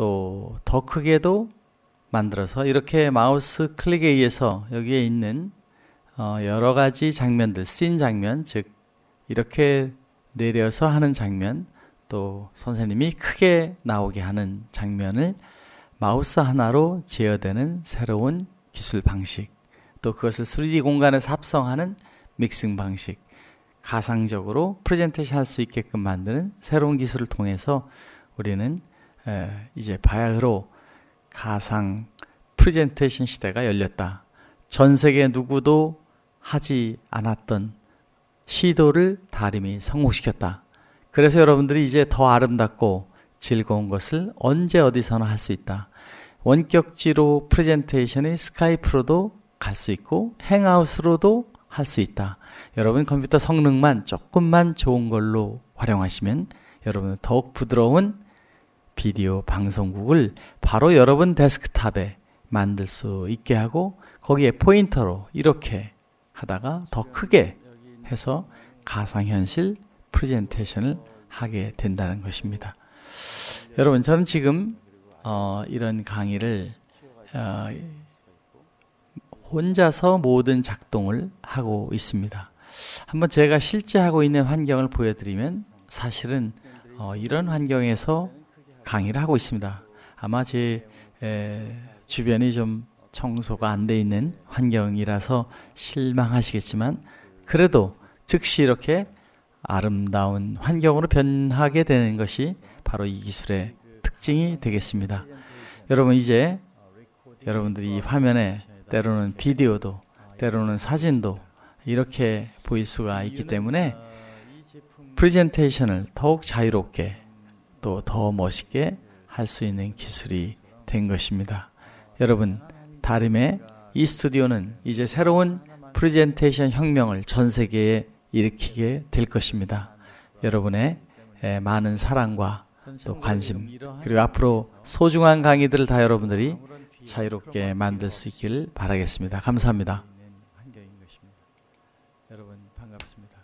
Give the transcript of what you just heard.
또 더 크게도 만들어서 이렇게 마우스 클릭에 의해서 여기에 있는 어, 여러 가지 장면들, 씬 장면, 즉 이렇게 내려서 하는 장면, 또 선생님이 크게 나오게 하는 장면을 마우스 하나로 제어되는 새로운 기술 방식, 또 그것을 3D 공간에서 합성하는 믹싱 방식, 가상적으로 프레젠테이션 할 수 있게끔 만드는 새로운 기술을 통해서 우리는 예, 이제 바야흐로 가상 프레젠테이션 시대가 열렸다. 전 세계 누구도 하지 않았던 시도를 다림이 성공시켰다. 그래서 여러분들이 이제 더 아름답고 즐거운 것을 언제 어디서나 할 수 있다. 원격지로 프레젠테이션의 스카이프로도 갈 수 있고 행아웃으로도 할 수 있다. 여러분 컴퓨터 성능만 조금만 좋은 걸로 활용하시면 여러분은 더욱 부드러운 비디오 방송국을 바로 여러분 데스크탑에 만들 수 있게 하고 거기에 포인터로 이렇게 하다가 더 크게 해서 가상현실 프레젠테이션을 하게 된다는 것입니다. 여러분, 저는 지금 어, 이런 강의를 어, 혼자서 모든 작동을 하고 있습니다. 한번 제가 실제 하고 있는 환경을 보여드리면 사실은 어, 이런 환경에서 강의를 하고 있습니다. 아마 제 에, 주변이 좀 청소가 안 돼 있는 환경이라서 실망하시겠지만 그래도 즉시 이렇게 아름다운 환경으로 변하게 되는 것이 바로 이 기술의 특징이 되겠습니다. 여러분 이제 여러분들이 이 화면에 때로는 비디오도 때로는 사진도 이렇게 보일 수가 있기 때문에 프레젠테이션을 더욱 자유롭게 또더 멋있게 할 수 있는 기술이 된 것입니다. 여러분, 다름에 이 스튜디오는 이제 새로운 프레젠테이션 혁명을 전 세계에 일으키게 될 것입니다. 여러분의 많은 사랑과 또 관심 그리고 앞으로 소중한 강의들을 다 여러분들이 자유롭게 만들 수 있기를 바라겠습니다. 감사합니다. 여러분 반갑습니다.